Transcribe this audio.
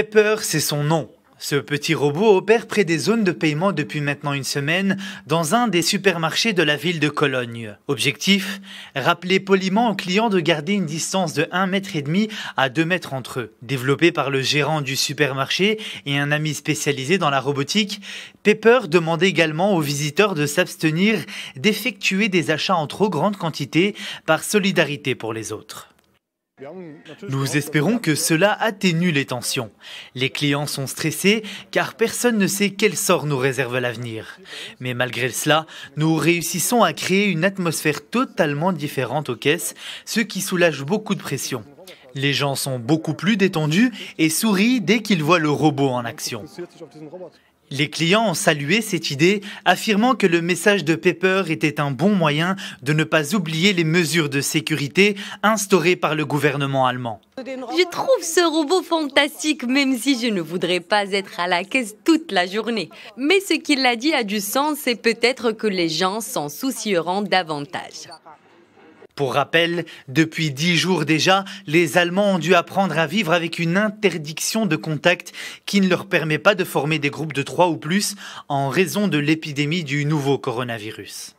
Pepper, c'est son nom. Ce petit robot opère près des zones de paiement depuis maintenant une semaine dans un des supermarchés de la ville de Cologne. Objectif Rappeler poliment aux clients de garder une distance de 1,5 m à 2 mètres entre eux. Développé par le gérant du supermarché et un ami spécialisé dans la robotique, Pepper demande également aux visiteurs de s'abstenir d'effectuer des achats en trop grande quantité par solidarité pour les autres. Nous espérons que cela atténue les tensions. Les clients sont stressés car personne ne sait quel sort nous réserve l'avenir. Mais malgré cela, nous réussissons à créer une atmosphère totalement différente aux caisses, ce qui soulage beaucoup de pression. Les gens sont beaucoup plus détendus et sourient dès qu'ils voient le robot en action. Les clients ont salué cette idée, affirmant que le message de Pepper était un bon moyen de ne pas oublier les mesures de sécurité instaurées par le gouvernement allemand. Je trouve ce robot fantastique, même si je ne voudrais pas être à la caisse toute la journée. Mais ce qu'il a dit a du sens et peut-être que les gens s'en soucieront davantage. Pour rappel, depuis dix jours déjà, les Allemands ont dû apprendre à vivre avec une interdiction de contact qui ne leur permet pas de former des groupes de trois ou plus en raison de l'épidémie du nouveau coronavirus.